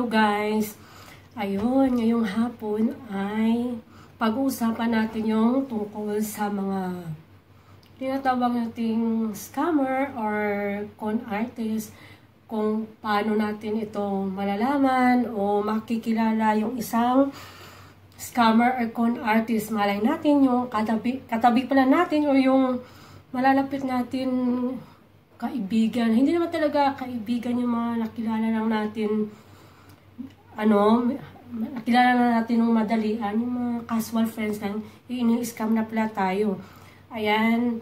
Hello guys! Ayun, ngayong hapon ay pag-uusapan natin yung tungkol sa mga tinatawag nating scammer or con artist kung paano natin ito malalaman o makikilala yung isang scammer or con artist. Malay natin yung katabi, katabi pala natin o yung malalapit natin kaibigan. Hindi naman talaga kaibigan yung mga nakilala lang natin ano, nakilala na natin ng madalian, ah, yung mga casual friends lang, yung ini-scam na pala tayo. Ayan,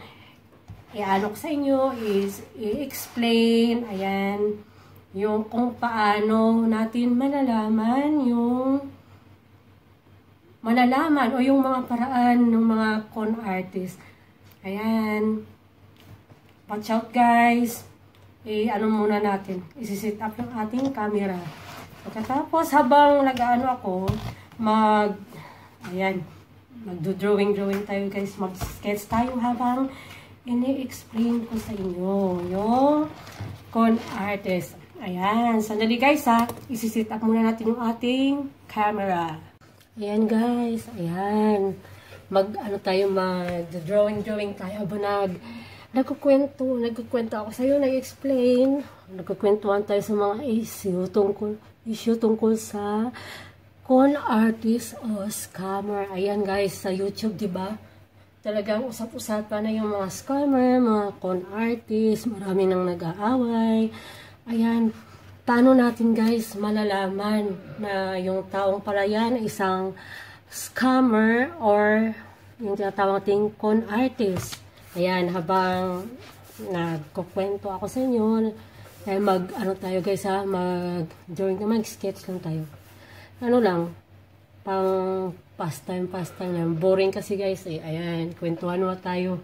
i-ano sa inyo is i-explain, ayan, yung kung paano natin malalaman yung malalaman o yung mga paraan ng mga con artist. Ayan. Watch out guys. I-ano eh, muna natin. Isisit up yung ating camera. Pagkatapos, habang nag-ano ako, mag, ayan, magdo-drawing-drawing tayo guys, mag-sketch tayo habang ini-explain ko sa inyo yung con artist. Ayan, sandali guys ha, isisit up muna natin yung ating camera. Ayan guys, ayan. Mag, ano tayo, mag-drawing-drawing tayo habang nag, nagkukwento, nagkukwento ako sa'yo, nag-explain, nagkukwentuhan tayo sa mga issue tungkol issue tungkol sa con artist o scammer. Ayan guys, sa YouTube, 'di ba? Talagang usap-usapan na yung mga scammer, mga con artist, marami nang nag-aaway. Ayan, paano natin guys malalaman na yung taong pala yan isang scammer or yung tinatawag ting con artist. Ayan, habang nagkukwento ako sa inyo, kaya eh, mag, ano tayo guys ha, mag drawing naman, sketch lang tayo. Ano lang, pang pastime, pastime lang. Boring kasi guys eh, ayan, kwentuhan mo tayo.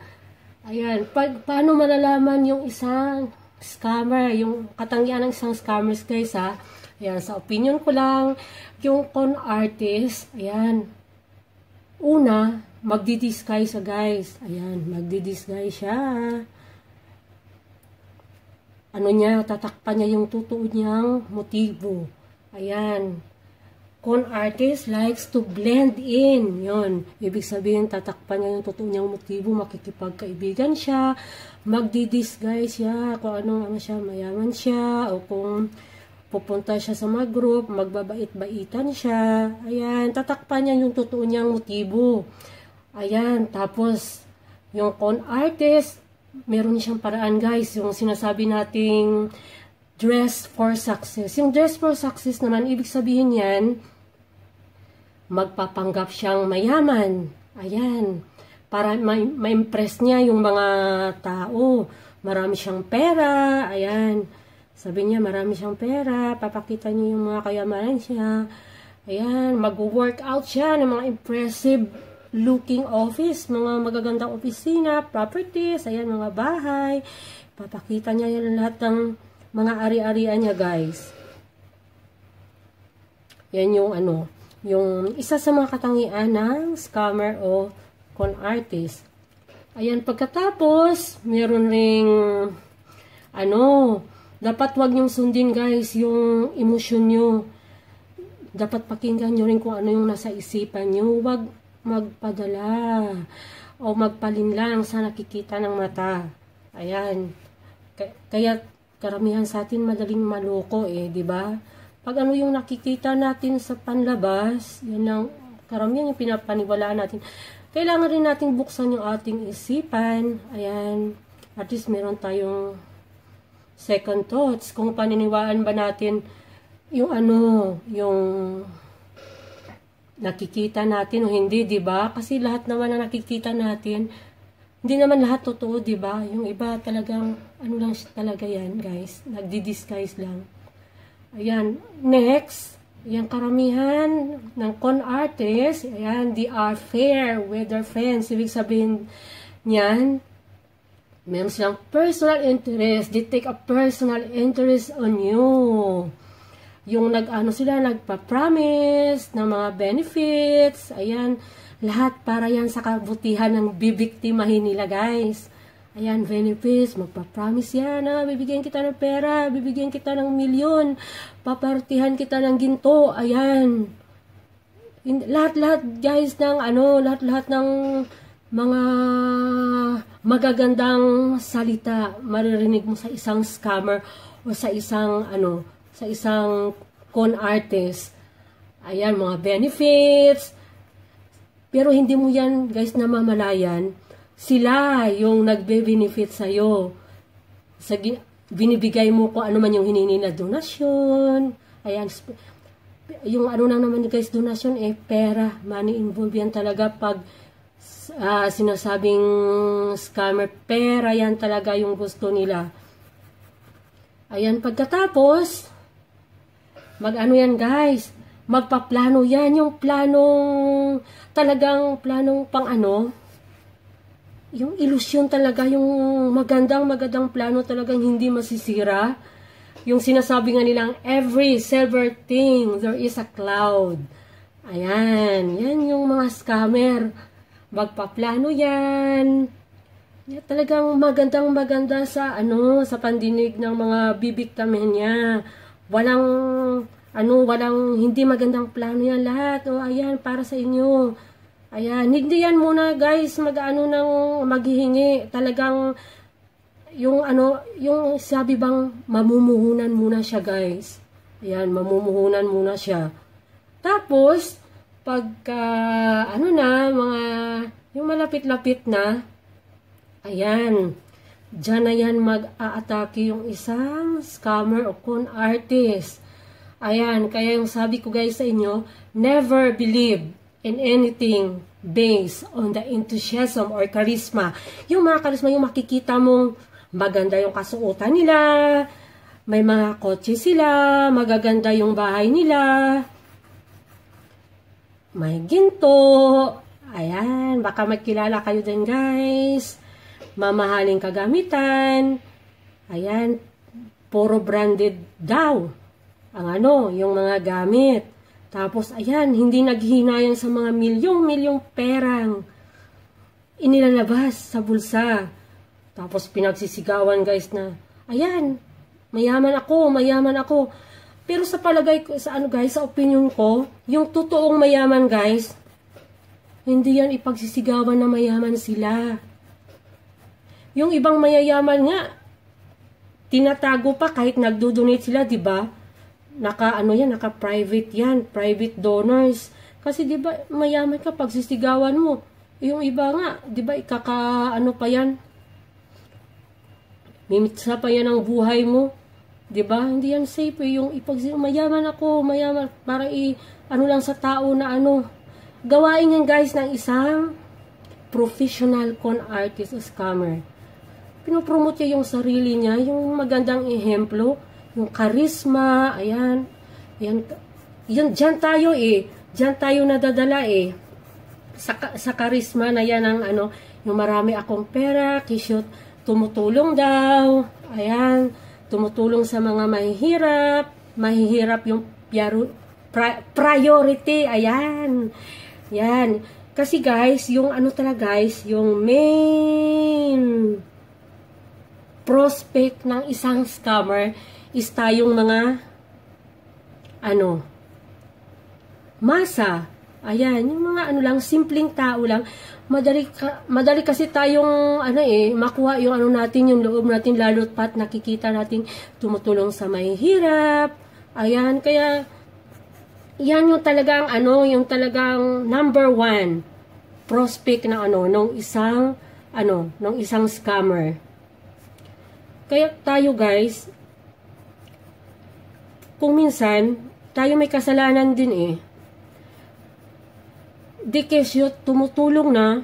Ayan, pa paano malalaman yung isang scammer, yung katangian ng isang scammers guys ha. Ayan, sa opinion ko lang, yung con artist, ayan, una, magdi-disguise siya guys. Ayan, magdi-disguise siya ano niya, tatakpan niya yung totoo niyang motibo. Ayan. Con artist likes to blend in. Yun. Ibig sabihin, tatakpan niya yung totoo niyang motibo. Makikipagkaibigan siya. Magdi-disguise siya. Kung anong ano siya, mayaman siya. O kung pupunta siya sa mga group, magbabait-baitan siya. Ayan, tatakpan niya yung totoo niyang motibo. Ayan, tapos, yung con artist, meron siyang paraan guys, yung sinasabi nating dress for success. Yung dress for success naman, ibig sabihin yan, magpapanggap siyang mayaman. Ayan. Para ma-impress ma niya yung mga tao. Marami siyang pera. Ayan. Sabi niya, marami siyang pera. Papakita niya yung mga kayamanan siya. Ayan. Mag-workout siya ng mga impressive looking office, mga magagandang opisina, properties, ayan mga bahay. Papakita niya yan lahat ng mga ari-arian niya guys. Yan yung ano, yung isa sa mga katangian ng scammer o con artist. Ayan, pagkatapos, meron ring ano, dapat wag niyong sundin guys yung emosyon niyo dapat pakinggan niyo rin kung ano yung nasa isipan niyo. Huwag magpadala o magpalinlang sa nakikita ng mata. Ayan. Kaya karamihan sa atin madaling maloko eh, di ba? Pag ano yung nakikita natin sa panlabas, yan ang karamihan yung pinapaniwalaan natin. Kailangan rin nating buksan yung ating isipan. Ayan. At least meron tayong second thoughts kung paniniwaan ba natin yung ano, yung nakikita natin o hindi, 'di ba? Kasi lahat naman na nakikita natin, hindi naman lahat totoo, 'di ba? Yung iba talagang ano lang talaga 'yan, guys. Nagdi-disguise lang. Ayan, next, yung karamihan ng con artist, ayan, they are fair weather fans. Ibig sabihin niyan, meron silang personal interest. They take a personal interest on you yung nag-ano sila, nagpa-promise ng mga benefits, ayan, lahat para yan sa kabutihan ng bibiktimahin nila guys. Ayan, benefits, magpa-promise yan, ha? Ah. bibigyan kita ng pera, bibigyan kita ng milyon, papartihan kita ng ginto, ayan. Lahat-lahat guys ng ano, lahat-lahat ng mga magagandang salita maririnig mo sa isang scammer o sa isang ano sa isang con artist. Ayan, mga benefits. Pero hindi mo yan, guys, namamalayan. Sila yung nagbe-benefit sa'yo. Sa binibigay mo ko ano man yung hinihingi na donasyon. Ayan, yung ano lang naman guys, donasyon eh, pera, money involved yan talaga pag uh, sinasabing scammer, pera yan talaga yung gusto nila. Ayan, pagkatapos, Mag-ano yan guys? Magpaplano yan. Yung planong, talagang planong pang ano, yung ilusyon talaga, yung magandang magandang plano talagang hindi masisira. Yung sinasabi nga nilang, every silver thing, there is a cloud. Ayan, yan yung mga scammer. Magpaplano yan. Yeah, talagang magandang maganda sa ano sa pandinig ng mga bibiktamen niya. Walang, ano, walang hindi magandang plano yan lahat. O, ayan, para sa inyo. Ayan, hindi yan muna guys, mag-ano nang maghihingi. Talagang, yung ano, yung sabi bang mamumuhunan muna siya guys. Ayan, mamumuhunan muna siya. Tapos, pagka, ano na, mga, yung malapit-lapit na, ayan, Diyan na yan mag-aatake yung isang scammer o con artist. Ayan, kaya yung sabi ko guys sa inyo, never believe in anything based on the enthusiasm or charisma. Yung mga charisma, yung makikita mong maganda yung kasuotan nila, may mga kotse sila, magaganda yung bahay nila, may ginto, ayan, baka magkilala kayo din guys mamahaling kagamitan. Ayan, puro branded daw ang ano, yung mga gamit. Tapos, ayan, hindi naghihinayang sa mga milyong-milyong perang inilalabas sa bulsa. Tapos, pinagsisigawan guys na, ayan, mayaman ako, mayaman ako. Pero sa palagay ko, sa ano guys, sa opinion ko, yung totoong mayaman guys, hindi yan ipagsisigawan na mayaman sila. Yung ibang mayayaman nga, tinatago pa kahit nagdo-donate sila, 'di ba? Naka ano 'yan, naka private 'yan, private donors. Kasi 'di ba mayaman ka pag sisigawan mo. Yung iba nga, 'di ba ikaka ano pa 'yan? Mimitsa pa 'yan ang buhay mo. 'Di ba? Hindi 'yan safe eh. yung ipag mayaman ako, mayaman para i ano lang sa tao na ano. Gawain yan guys ng isang professional con artist scammer pinopromote niya yung sarili niya, yung magandang ehemplo, yung karisma, ayan, ayan, yan, dyan tayo eh, dyan tayo nadadala eh, sa, sa karisma na yan ang ano, yung marami akong pera, kisyot, tumutulong daw, ayan, tumutulong sa mga mahihirap, mahihirap yung pri priority, ayan, yan, kasi guys, yung ano talaga guys, yung main prospect ng isang scammer is tayong mga ano masa. Ayan, yung mga ano lang, simpleng tao lang. Madali, ka, madali kasi tayong ano eh, makuha yung ano natin, yung loob natin, lalo pat nakikita natin tumutulong sa may hirap. Ayan, kaya yan yung talagang ano, yung talagang number one prospect na ano, nung isang ano, nung isang scammer. Kaya tayo guys, kung minsan, tayo may kasalanan din eh. Di kesyo tumutulong na,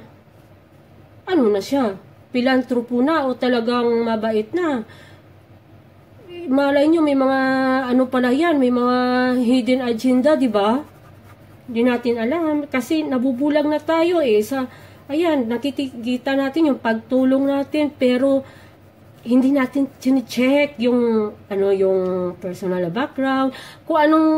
ano na siya, pilantropo na o talagang mabait na. Malay nyo, may mga ano pala yan, may mga hidden agenda, di ba? Hindi natin alam kasi nabubulag na tayo eh sa ayan, nakikita natin yung pagtulong natin pero hindi natin chine-check yung ano yung personal background, kung anong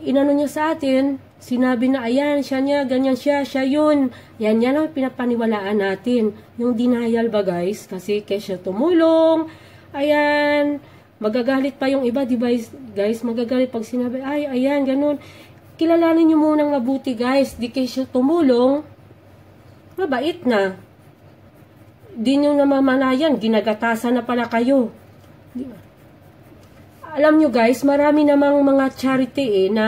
inano niya sa atin, sinabi na ayan, siya niya, ganyan siya, siya yun. Yan, yan ang pinapaniwalaan natin. Yung denial ba guys? Kasi kesya tumulong, ayan, magagalit pa yung iba, di guys? Magagalit pag sinabi, ay, ayan, ganun. Kilalanin niyo muna mabuti guys, di kesya tumulong, mabait na di nyo namamalayan, ginagatasan na pala kayo. Di ba? Alam nyo guys, marami namang mga charity eh, na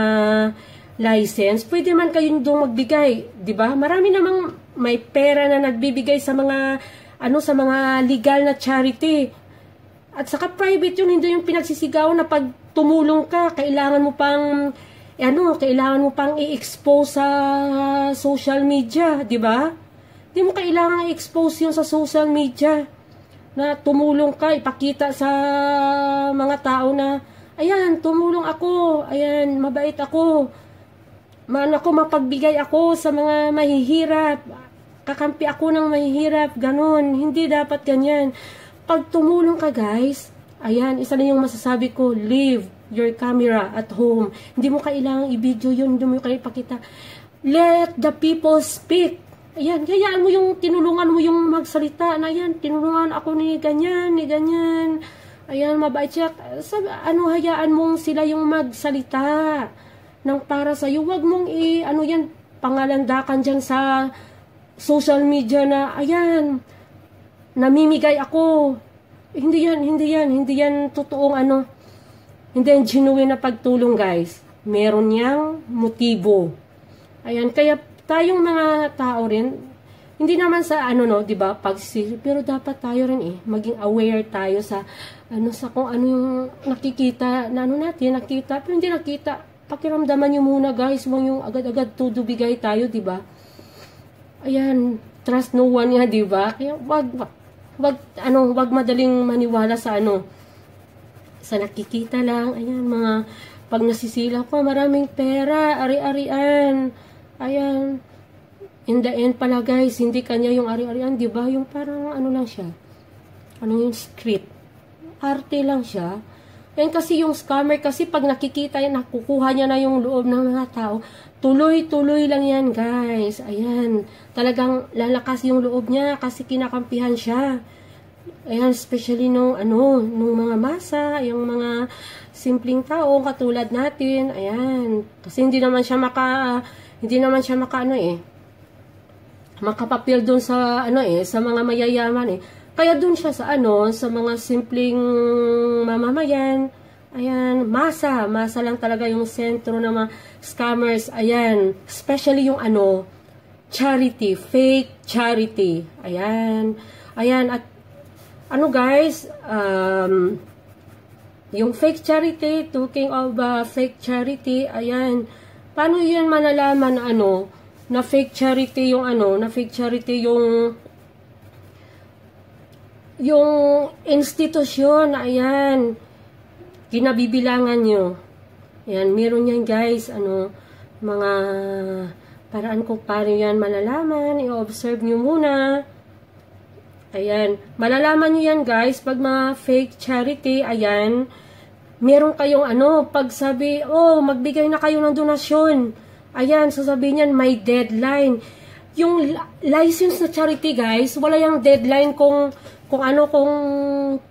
license, pwede man kayong doon magbigay, 'di ba? Marami namang may pera na nagbibigay sa mga ano sa mga legal na charity. At saka private 'yun, hindi yung pinagsisigaw na pag tumulong ka, kailangan mo pang eh, ano, kailangan mo pang i-expose sa social media, 'di ba? Hindi mo kailangan i-expose yun sa social media na tumulong ka, ipakita sa mga tao na ayan, tumulong ako, ayan, mabait ako, maano ako, mapagbigay ako sa mga mahihirap, kakampi ako ng mahihirap, ganun, hindi dapat ganyan. Pag tumulong ka guys, ayan, isa na yung masasabi ko, leave your camera at home. Hindi mo kailangang i-video yun, hindi mo kailangang ipakita. Let the people speak Ayan, hayaan mo yung, tinulungan mo yung magsalita na yan, tinulungan ako ni ganyan, ni ganyan. Ayan, mabait siya. Sab, ano, hayaan mong sila yung magsalita ng para sa'yo. Huwag mong i, ano yan, pangalandakan dyan sa social media na, ayan, namimigay ako. Hindi yan, hindi yan, hindi yan totoong ano, hindi yan genuine na pagtulong guys. Meron niyang motibo. Ayan, kaya tayong mga tao rin, hindi naman sa ano no, 'di ba? Pagsisisi, pero dapat tayo rin eh maging aware tayo sa ano sa kung ano yung nakikita na ano natin nakita pero hindi nakita pakiramdaman niyo muna guys wag yung agad-agad todo bigay tayo 'di ba ayan trust no one nga 'di ba kaya wag, wag wag ano wag madaling maniwala sa ano sa nakikita lang ayan mga pag nasisilaw ko maraming pera ari-arian Ayan. In the end pala guys, hindi kanya yung ari-arian, di ba? Yung parang ano lang siya. Ano yung script? Arte lang siya. Yan kasi yung scammer, kasi pag nakikita yan, nakukuha niya na yung loob ng mga tao, tuloy-tuloy lang yan guys. Ayan, talagang lalakas yung loob niya kasi kinakampihan siya. Ayan, especially nung, ano, nung mga masa, yung mga simpleng tao, katulad natin. Ayan, kasi hindi naman siya maka hindi naman siya makaano eh makapapil doon sa ano eh sa mga mayayaman eh kaya doon siya sa ano sa mga simpleng mamamayan ayan masa masa lang talaga yung sentro ng mga scammers ayan especially yung ano charity fake charity ayan ayan at ano guys um yung fake charity talking of uh, fake charity ayan paano yun manalaman na ano, na fake charity yung ano, na fake charity yung yung institusyon, ayan, kinabibilangan nyo. Ayan, meron yan guys, ano, mga paraan ko paano yan malalaman, i-observe nyo muna. Ayan, malalaman nyo yan guys, pag mga fake charity, ayan, ayan, meron kayong ano, pagsabi, oh, magbigay na kayo ng donasyon. Ayan, sasabihin niyan, may deadline. Yung license na charity, guys, wala yung deadline kung, kung ano, kung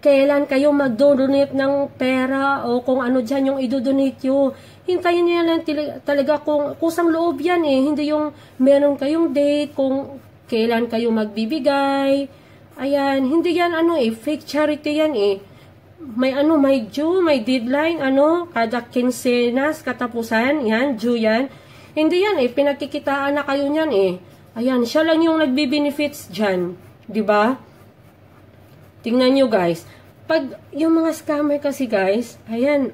kailan kayo mag-donate ng pera o kung ano dyan yung idodonate nyo. Hintayin nyo lang talaga kung kusang loob yan eh. Hindi yung meron kayong date, kung kailan kayo magbibigay. Ayan, hindi yan ano eh, fake charity yan eh may ano, may due, may deadline, ano, kada kinsenas, katapusan, yan, due yan. Hindi yan eh, pinagkikitaan na kayo niyan eh. Ayan, siya lang yung nagbe-benefits dyan. ba? Diba? Tingnan nyo guys. Pag yung mga scammer kasi guys, ayan,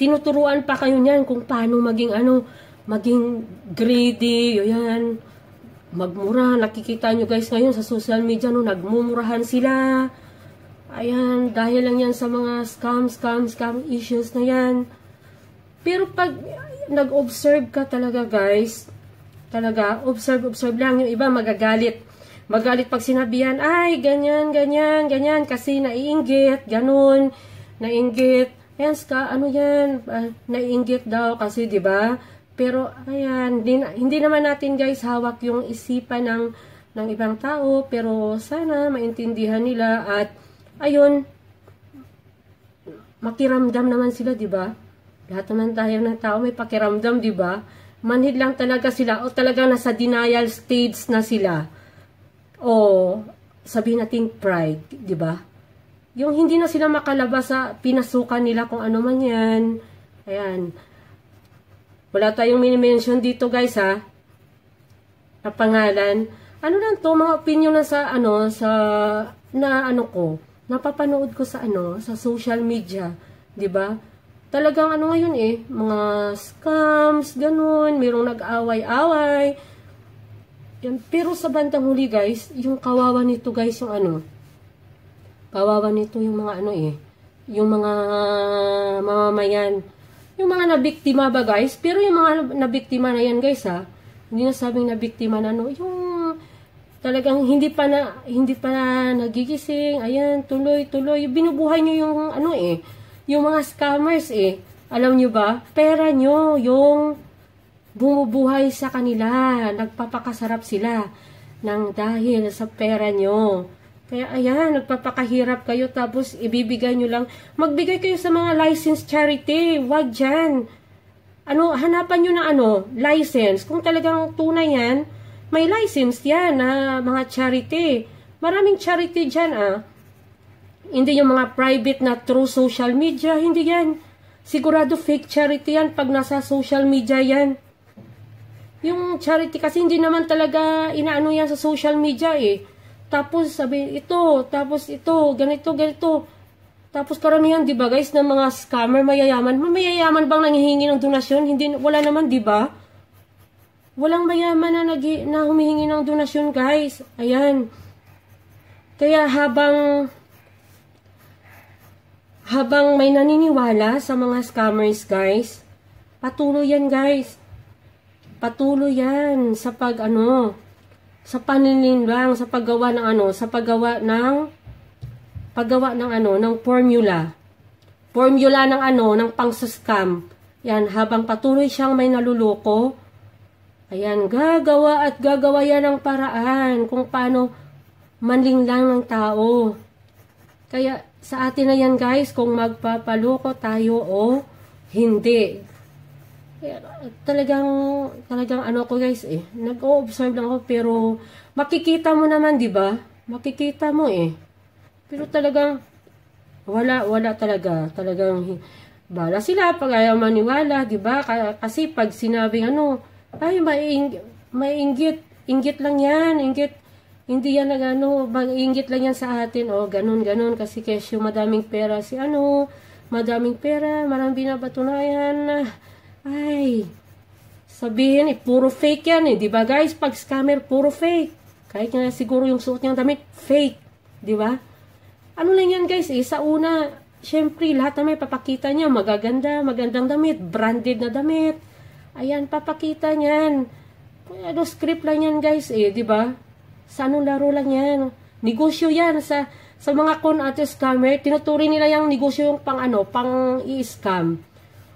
tinuturuan pa kayo niyan kung paano maging ano, maging greedy, yan, magmura. Nakikita nyo guys ngayon sa social media, no, nagmumurahan sila. Ayan, dahil lang yan sa mga scam, scam, scam issues na yan. Pero pag nag-observe ka talaga guys, talaga, observe, observe lang. Yung iba magagalit. Magalit pag sinabihan, ay, ganyan, ganyan, ganyan, kasi naiinggit, ganun, naiinggit. Ayan, ska, ano yan, uh, naiinggit daw kasi, di ba? Pero, ayan, hindi, hindi naman natin guys hawak yung isipan ng, ng ibang tao, pero sana maintindihan nila at ayun, makiramdam naman sila, di ba? Lahat naman tayo ng tao may pakiramdam, di ba? Manhid lang talaga sila o talaga nasa denial stage na sila. O sabi natin pride, di ba? Yung hindi na sila makalabas sa pinasukan nila kung ano man yan. Ayan. Wala tayong minimension dito guys ha. Na pangalan. Ano lang to, mga opinion na sa ano, sa, na ano ko napapanood ko sa ano, sa social media, 'di ba? Talagang ano ngayon eh, mga scams, ganun, merong nag-away-away. Yan. Pero sa bandang huli guys, yung kawawa nito guys, yung ano, kawawa nito yung mga ano eh, yung mga mamamayan, yung mga nabiktima ba guys, pero yung mga nabiktima na yan guys ha, hindi na sabing nabiktima na ano, yung talagang hindi pa na hindi pa na nagigising. Ayan, tuloy, tuloy. Binubuhay niyo yung ano eh, yung mga scammers eh. Alam niyo ba? Pera niyo yung bumubuhay sa kanila. Nagpapakasarap sila ng dahil sa pera nyo. Kaya ayan, nagpapakahirap kayo tapos ibibigay nyo lang. Magbigay kayo sa mga licensed charity. Huwag dyan. Ano, hanapan nyo na ano, license. Kung talagang tunay yan, may license yan na mga charity. Maraming charity dyan ah. Hindi yung mga private na true social media, hindi yan. Sigurado fake charity yan pag nasa social media yan. Yung charity kasi hindi naman talaga inaano yan sa social media eh. Tapos sabi ito, tapos ito, ganito, ganito. Tapos karamihan, 'di ba, guys, ng mga scammer mayayaman, mayayaman bang nanghihingi ng donasyon? Hindi wala naman, 'di ba? Walang mayaman na, nag- na humihingi ng donasyon, guys. Ayan. Kaya habang habang may naniniwala sa mga scammers, guys, patuloy yan, guys. Patuloy yan sa pag ano, sa panilinlang, sa paggawa ng ano, sa paggawa ng paggawa ng ano, ng formula. Formula ng ano, ng pang-scam. Yan, habang patuloy siyang may naluloko, Ayan, gagawa at gagawa yan ng paraan kung paano manling lang ng tao. Kaya sa atin na yan guys kung magpapaloko tayo o hindi. Kaya, talagang, talagang ano ko guys eh, nag-o-observe lang ako pero makikita mo naman di ba? Makikita mo eh. Pero talagang wala, wala talaga. Talagang bala sila pag ayaw maniwala, di ba? Kasi pag sinabing ano, ay, maing, maingit. Ingit lang yan. Ingit. Hindi yan nagano, maingit lang yan sa atin. oh ganun, ganun. Kasi kesyo madaming pera. Si ano, madaming pera. Maraming binabatunayan. Ay, sabihin, eh, puro fake yan eh. ba guys? Pag scammer, puro fake. Kahit nga siguro yung suot niyang damit, fake. di ba Ano lang yan guys eh, sa una, syempre lahat na may papakita niya, magaganda, magandang damit, branded na damit. Ayan, papakita niyan. Ano, script lang yan guys eh, di ba? Sa anong laro lang yan? Negosyo yan sa sa mga con at scammer, tinuturi nila yung negosyo yung pang ano, pang i-scam.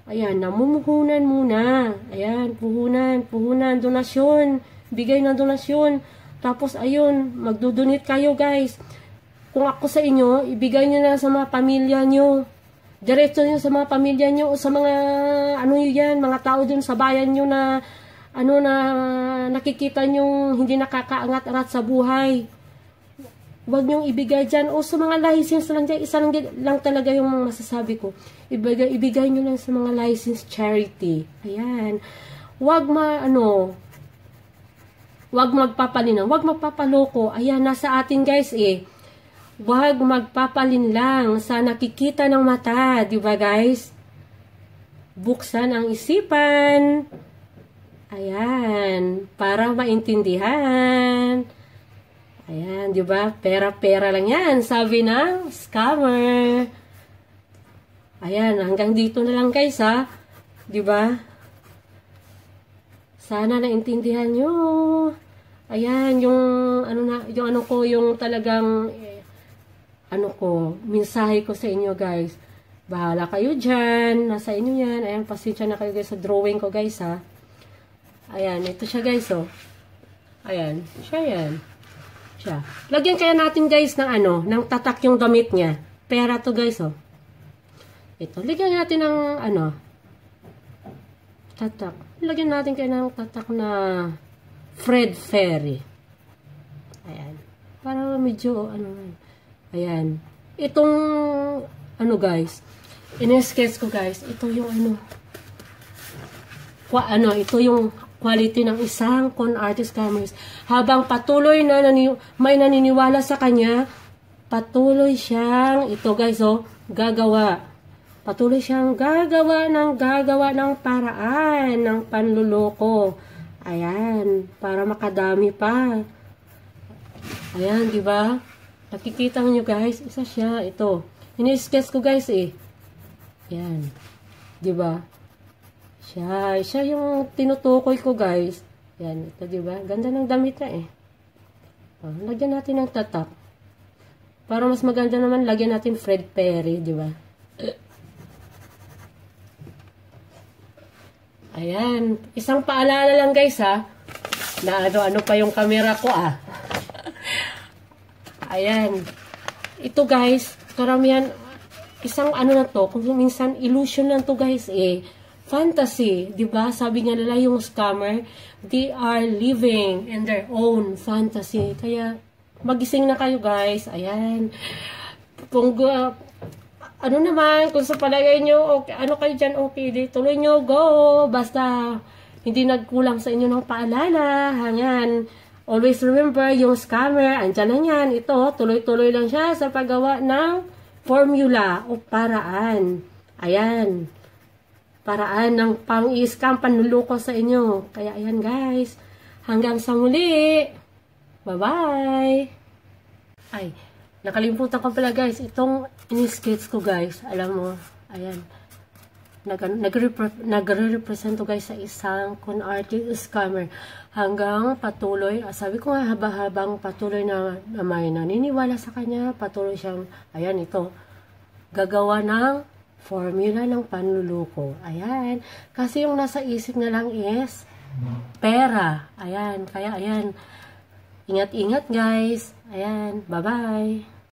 Ayan, namumuhunan muna. Ayan, puhunan, puhunan, donasyon, bigay ng donasyon. Tapos ayun, magdodonate kayo guys. Kung ako sa inyo, ibigay nyo na sa mga pamilya nyo. Diretso nyo sa mga pamilya nyo o sa mga, ano yan, mga tao dyan sa bayan nyo na, ano na, nakikita nyo hindi nakakaangat-angat sa buhay. Huwag nyo ibigay dyan. O sa mga license lang dyan, isa lang, lang talaga yung masasabi ko. Ibigay, ibigay nyo lang sa mga license charity. Ayan. Huwag ma, ano, Huwag magpapalinaw, huwag magpapaloko. Ayan, nasa atin guys eh. Huwag magpapalin lang sa nakikita ng mata, di ba guys? Buksan ang isipan. Ayan, para maintindihan. Ayan, di ba? Pera-pera lang yan, sabi ng scammer. Ayan, hanggang dito na lang guys ha. Di ba? Sana naintindihan nyo. Ayan, yung ano na, yung ano ko, yung talagang ano ko, mensahe ko sa inyo guys. Bahala kayo dyan. Nasa inyo yan. Ayan, pasensya na kayo guys sa drawing ko guys ha. Ayan, ito siya guys oh. Ayan, siya yan. Siya. Lagyan kaya natin guys ng ano, ng tatak yung damit niya. Pera to guys oh. Ito, lagyan natin ng ano, tatak. Lagyan natin kaya ng tatak na Fred Ferry. Ayan. Para medyo, ano, Ayan. Itong, ano guys, in-sketch ko guys, ito yung ano, kwa, ano, ito yung quality ng isang con artist cameras. Habang patuloy na nani, may naniniwala sa kanya, patuloy siyang, ito guys oh, gagawa. Patuloy siyang gagawa ng gagawa ng paraan ng panluloko. Ayan, para makadami pa. Ayan, di ba? Nakikita nyo guys, isa siya, ito. Ini-sketch ko guys eh. Yan. ba? Diba? Siya, siya yung tinutukoy ko guys. Yan, ito ba? Diba? Ganda ng damit na eh. Oh, lagyan natin ng tatak. Para mas maganda naman, lagyan natin Fred Perry, ba? Diba? Ayan. Isang paalala lang guys ha. Na ano-ano pa yung camera ko ah. Ayan. Ito guys, karamihan, isang ano na to, kung minsan illusion lang to guys eh. Fantasy, di ba? Sabi nga nila yung scammer, they are living in their own fantasy. Kaya, magising na kayo guys. Ayan. Kung, uh, ano naman, kung sa palagay nyo, okay, ano kayo dyan, okay, di, tuloy nyo, go, basta, hindi nagkulang sa inyo ng paalala, Hangan. Always remember, yung scammer, andyan na yan. Ito, tuloy-tuloy lang siya sa paggawa ng formula o paraan. Ayan. Paraan ng pang-scam, panluluko sa inyo. Kaya ayan guys. Hanggang sa muli. Bye-bye. Ay, nakalimutan ko pala guys. Itong in-sketch ko guys. Alam mo, ayan nagre-represent to guys sa isang con artist scammer hanggang patuloy ah, sabi ko nga haba-habang patuloy na, na may naniniwala sa kanya patuloy siyang ayan ito gagawa ng formula ng panluluko ayan kasi yung nasa isip na lang is pera ayan kaya ayan ingat-ingat guys ayan bye-bye